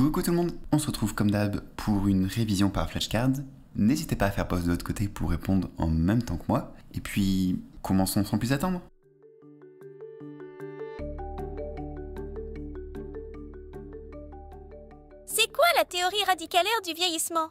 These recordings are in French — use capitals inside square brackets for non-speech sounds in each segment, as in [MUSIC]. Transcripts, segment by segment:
Coucou tout le monde, on se retrouve comme d'hab pour une révision par flashcard. N'hésitez pas à faire pause de l'autre côté pour répondre en même temps que moi. Et puis, commençons sans plus attendre. C'est quoi la théorie radicalaire du vieillissement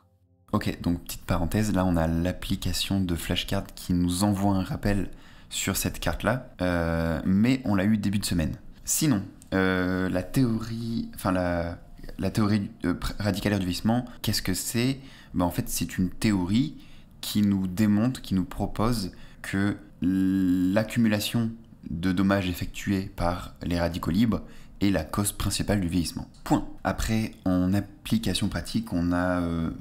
Ok, donc petite parenthèse, là on a l'application de flashcard qui nous envoie un rappel sur cette carte-là, euh, mais on l'a eu début de semaine. Sinon, euh, la théorie, enfin la la théorie euh, radicale du vieillissement, qu'est-ce que c'est ben, En fait, c'est une théorie qui nous démontre, qui nous propose que l'accumulation de dommages effectués par les radicaux libres est la cause principale du vieillissement. Point. Après, en application pratique, on a euh,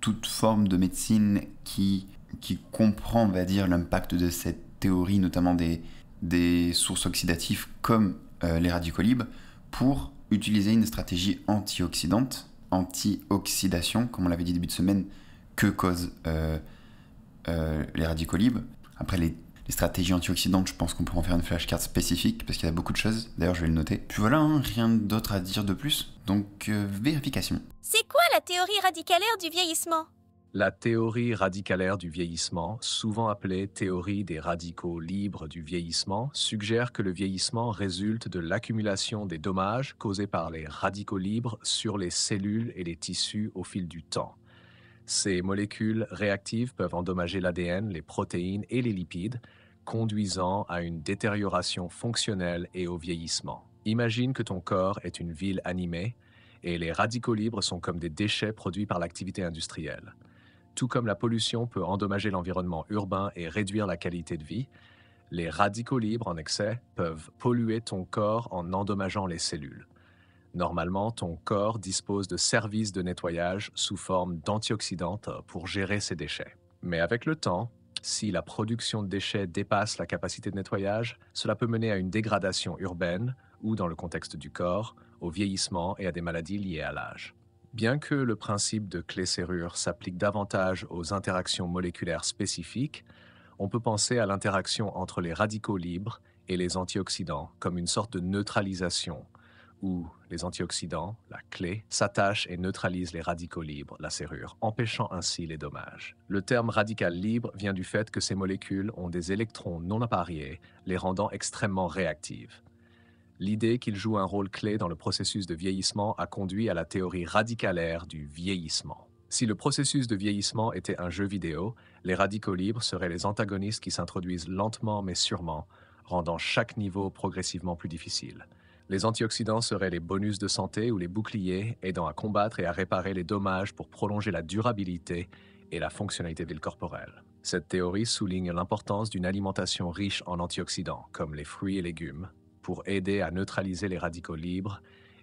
toute forme de médecine qui, qui comprend, on va dire, l'impact de cette théorie, notamment des, des sources oxydatives comme euh, les radicaux libres, pour utiliser une stratégie antioxydante, anti-oxydation, comme on l'avait dit début de semaine, que causent euh, euh, les radicaux libres. Après, les, stratégies antioxydantes, je pense qu'on pourra en faire une flashcard spécifique, parce qu'il y a beaucoup de choses. D'ailleurs, je vais le noter. Puis voilà, hein, rien d'autre à dire de plus. Donc, euh, vérification. C'est quoi la théorie radicalaire du vieillissement la théorie radicalaire du vieillissement, souvent appelée théorie des radicaux libres du vieillissement, suggère que le vieillissement résulte de l'accumulation des dommages causés par les radicaux libres sur les cellules et les tissus au fil du temps. Ces molécules réactives peuvent endommager l'ADN, les protéines et les lipides, conduisant à une détérioration fonctionnelle et au vieillissement. Imagine que ton corps est une ville animée et les radicaux libres sont comme des déchets produits par l'activité industrielle. Tout comme la pollution peut endommager l'environnement urbain et réduire la qualité de vie, les radicaux libres en excès peuvent polluer ton corps en endommageant les cellules. Normalement, ton corps dispose de services de nettoyage sous forme d'antioxydants pour gérer ses déchets. Mais avec le temps, si la production de déchets dépasse la capacité de nettoyage, cela peut mener à une dégradation urbaine ou, dans le contexte du corps, au vieillissement et à des maladies liées à l'âge. Bien que le principe de clé-serrure s'applique davantage aux interactions moléculaires spécifiques, on peut penser à l'interaction entre les radicaux libres et les antioxydants comme une sorte de neutralisation, où les antioxydants, la clé, s'attachent et neutralisent les radicaux libres, la serrure, empêchant ainsi les dommages. Le terme radical libre vient du fait que ces molécules ont des électrons non appariés, les rendant extrêmement réactives. L'idée qu'il joue un rôle clé dans le processus de vieillissement a conduit à la théorie radicalaire du vieillissement. Si le processus de vieillissement était un jeu vidéo, les radicaux libres seraient les antagonistes qui s'introduisent lentement mais sûrement, rendant chaque niveau progressivement plus difficile. Les antioxydants seraient les bonus de santé ou les boucliers, aidant à combattre et à réparer les dommages pour prolonger la durabilité et la fonctionnalité des corporelle. Cette théorie souligne l'importance d'une alimentation riche en antioxydants, comme les fruits et légumes, pour aider à neutraliser les radicaux libres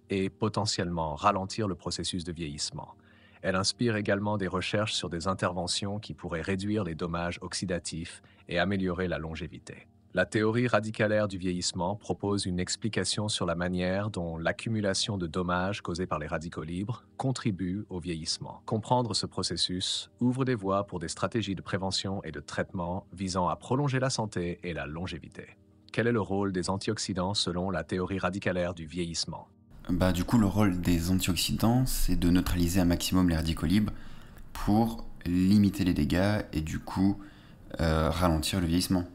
et potentiellement ralentir le processus de vieillissement. Elle inspire également des recherches sur des interventions qui pourraient réduire les dommages oxydatifs et améliorer la longévité. La théorie radicalaire du vieillissement propose une explication sur la manière dont l'accumulation de dommages causés par les radicaux libres contribue au vieillissement. Comprendre ce processus ouvre des voies pour des stratégies de prévention et de traitement visant à prolonger la santé et la longévité quel est le rôle des antioxydants selon la théorie radicalaire du vieillissement bah, Du coup, le rôle des antioxydants, c'est de neutraliser un maximum les radicaux libres pour limiter les dégâts et du coup euh, ralentir le vieillissement.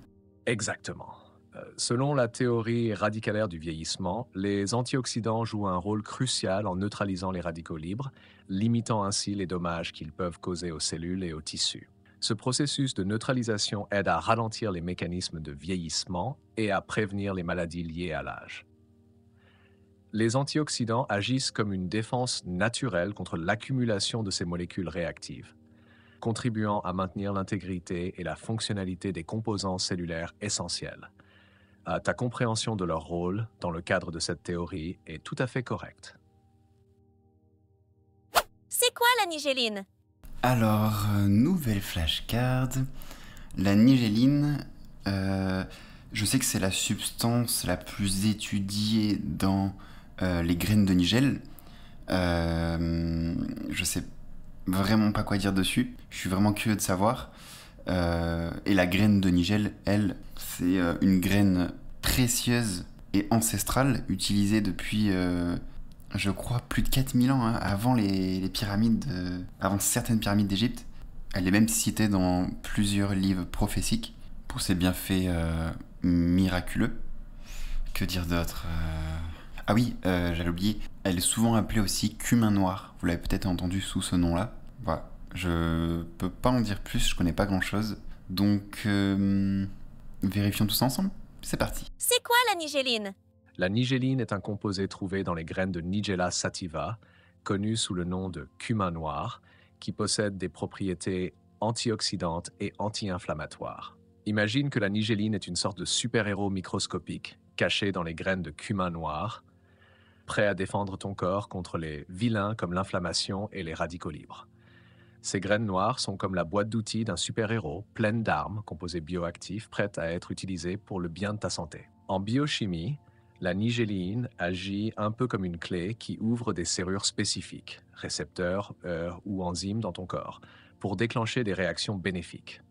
Exactement. Euh, selon la théorie radicalaire du vieillissement, les antioxydants jouent un rôle crucial en neutralisant les radicaux libres, limitant ainsi les dommages qu'ils peuvent causer aux cellules et aux tissus. Ce processus de neutralisation aide à ralentir les mécanismes de vieillissement et à prévenir les maladies liées à l'âge. Les antioxydants agissent comme une défense naturelle contre l'accumulation de ces molécules réactives, contribuant à maintenir l'intégrité et la fonctionnalité des composants cellulaires essentiels. ta compréhension de leur rôle dans le cadre de cette théorie est tout à fait correcte. C'est quoi la nigéline alors, euh, nouvelle flashcard. La nigéline, euh, je sais que c'est la substance la plus étudiée dans euh, les graines de nigel. je sais vraiment pas quoi dire dessus. Je suis vraiment curieux de savoir. et la graine de nigel, elle, c'est une graine précieuse et ancestrale utilisée depuis je crois, plus de 4000 ans hein, avant les, pyramides, avant certaines pyramides d'Égypte. Elle est même citée dans plusieurs livres prophétiques pour ses bienfaits euh, miraculeux. Que dire d'autre euh? Ah oui, euh, j'allais oublier, elle est souvent appelée aussi cumin noir. Vous l'avez peut-être entendu sous ce nom-là. Voilà, je peux pas en dire plus, je connais pas grand-chose. Donc, vérifions tous ensemble. C'est parti. C'est quoi la nigéline la nigéline est un composé trouvé dans les graines de Nigella sativa, connue sous le nom de cumin noir, qui possède des propriétés antioxydantes et anti-inflammatoires. Imagine que la nigéline est une sorte de super-héros microscopique caché dans les graines de cumin noir, prêt à défendre ton corps contre les vilains comme l'inflammation et les radicaux libres. Ces graines noires sont comme la boîte d'outils d'un super-héros pleine d'armes, composées bioactifs, prêtes à être utilisées pour le bien de ta santé. En biochimie, la nigéline agit un peu comme une clé qui ouvre des serrures spécifiques, récepteurs, heures ou enzymes dans ton corps, pour déclencher des réactions bénéfiques,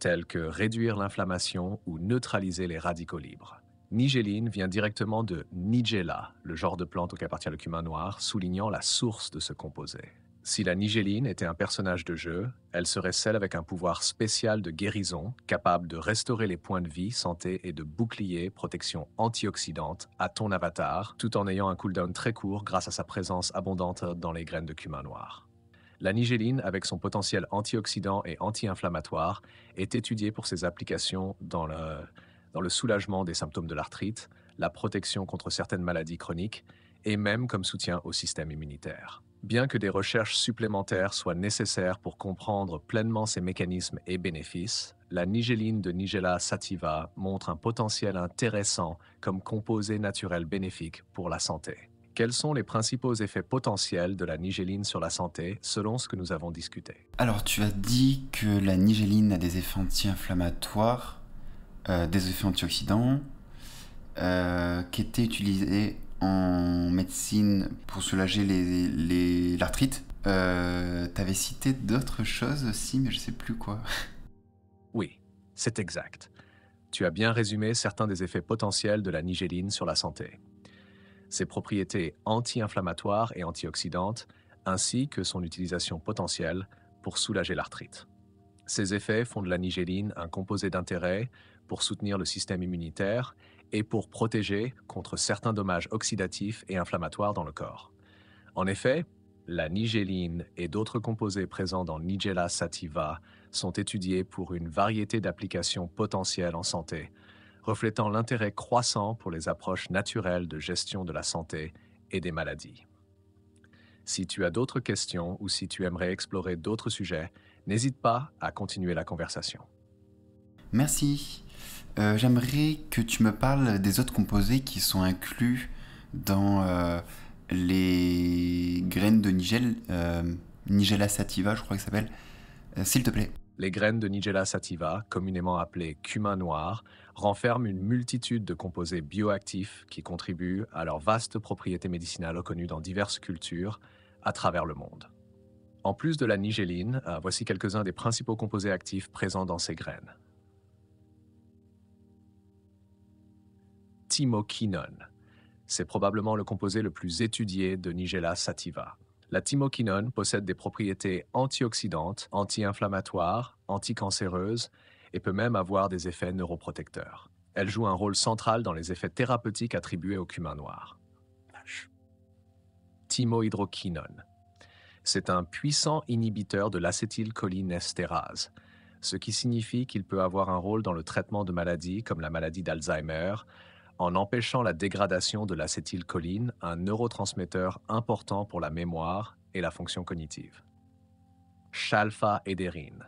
telles que réduire l'inflammation ou neutraliser les radicaux libres. Nigéline vient directement de nigella, le genre de plante auquel appartient le cumin noir, soulignant la source de ce composé. Si la Nigéline était un personnage de jeu, elle serait celle avec un pouvoir spécial de guérison, capable de restaurer les points de vie, santé et de bouclier protection antioxydante à ton avatar, tout en ayant un cooldown très court grâce à sa présence abondante dans les graines de cumin noir. La nigéline, avec son potentiel antioxydant et anti-inflammatoire, est étudiée pour ses applications dans le, dans le soulagement des symptômes de l'arthrite, la protection contre certaines maladies chroniques et même comme soutien au système immunitaire bien que des recherches supplémentaires soient nécessaires pour comprendre pleinement ces mécanismes et bénéfices, la nigéline de Nigella sativa montre un potentiel intéressant comme composé naturel bénéfique pour la santé. Quels sont les principaux effets potentiels de la nigéline sur la santé selon ce que nous avons discuté Alors tu as dit que la nigéline a des effets anti-inflammatoires, euh, des effets antioxydants, euh, qui étaient utilisés en médecine pour soulager l'arthrite. Les, les euh, T'avais cité d'autres choses aussi, mais je sais plus quoi. [LAUGHS] Oui, c'est exact. Tu as bien résumé certains des effets potentiels de la nigéline sur la santé. Ses propriétés anti-inflammatoires et antioxydantes, ainsi que son utilisation potentielle pour soulager l'arthrite. Ces effets font de la nigéline un composé d'intérêt pour soutenir le système immunitaire et pour protéger contre certains dommages oxydatifs et inflammatoires dans le corps. En effet, la nigéline et d'autres composés présents dans Nigella sativa sont étudiés pour une variété d'applications potentielles en santé, reflétant l'intérêt croissant pour les approches naturelles de gestion de la santé et des maladies. Si tu as d'autres questions ou si tu aimerais explorer d'autres sujets, n'hésite pas à continuer la conversation. Merci. Euh, j'aimerais que tu me parles des autres composés qui sont inclus dans euh, les graines de Nigel, euh, Nigella sativa, je crois que s'appelle. S'il te plaît. Les graines de Nigella sativa, communément appelées cumin noir, renferment une multitude de composés bioactifs qui contribuent à leurs vastes propriétés médicinales reconnues dans diverses cultures à travers le monde. En plus de la nigéline, voici quelques-uns des principaux composés actifs présents dans ces graines. Timoquinone, C'est probablement le composé le plus étudié de Nigella sativa. La timoquinone possède des propriétés antioxydantes, anti-inflammatoires, anticancéreuses et peut même avoir des effets neuroprotecteurs. Elle joue un rôle central dans les effets thérapeutiques attribués au cumin noir. Timohydroquinone. C'est un puissant inhibiteur de l'acétylcholinesterase, ce qui signifie qu'il peut avoir un rôle dans le traitement de maladies comme la maladie d'Alzheimer, en empêchant la dégradation de l'acétylcholine, un neurotransmetteur important pour la mémoire et la fonction cognitive. Chalfa-édérine,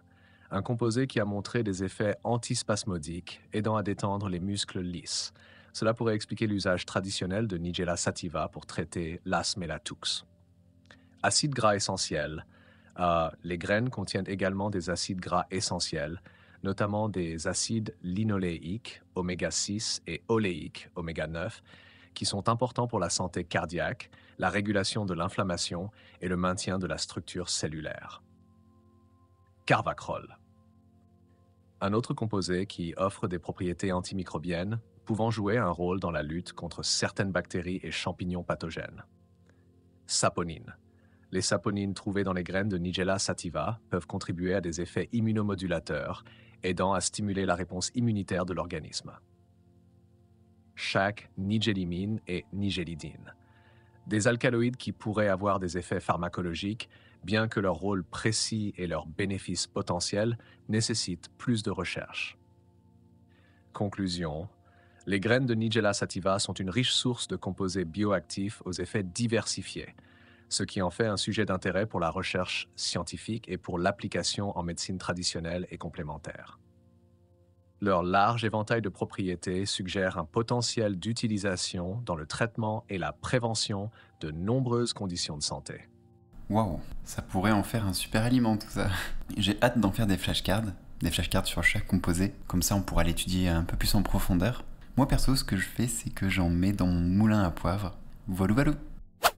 un composé qui a montré des effets antispasmodiques aidant à détendre les muscles lisses. Cela pourrait expliquer l'usage traditionnel de Nigella sativa pour traiter l'asthme et la toux. Acides gras essentiel. Euh, les graines contiennent également des acides gras essentiels notamment des acides linoléiques, oméga 6 et oléiques, oméga 9, qui sont importants pour la santé cardiaque, la régulation de l'inflammation et le maintien de la structure cellulaire. Carvacrol. Un autre composé qui offre des propriétés antimicrobiennes pouvant jouer un rôle dans la lutte contre certaines bactéries et champignons pathogènes. Saponine. Les saponines trouvées dans les graines de Nigella sativa peuvent contribuer à des effets immunomodulateurs, aidant à stimuler la réponse immunitaire de l'organisme. Chaque nigellimine et nigellidine. Des alcaloïdes qui pourraient avoir des effets pharmacologiques, bien que leur rôle précis et leurs bénéfices potentiels nécessitent plus de recherche. Conclusion les graines de Nigella sativa sont une riche source de composés bioactifs aux effets diversifiés, ce qui en fait un sujet d'intérêt pour la recherche scientifique et pour l'application en médecine traditionnelle et complémentaire. Leur large éventail de propriétés suggère un potentiel d'utilisation dans le traitement et la prévention de nombreuses conditions de santé. Waouh, ça pourrait en faire un super aliment tout ça. J'ai hâte d'en faire des flashcards, des flashcards sur chaque composé, comme ça on pourra l'étudier un peu plus en profondeur. Moi perso, ce que je fais, c'est que j'en mets dans mon moulin à poivre. Voilou valou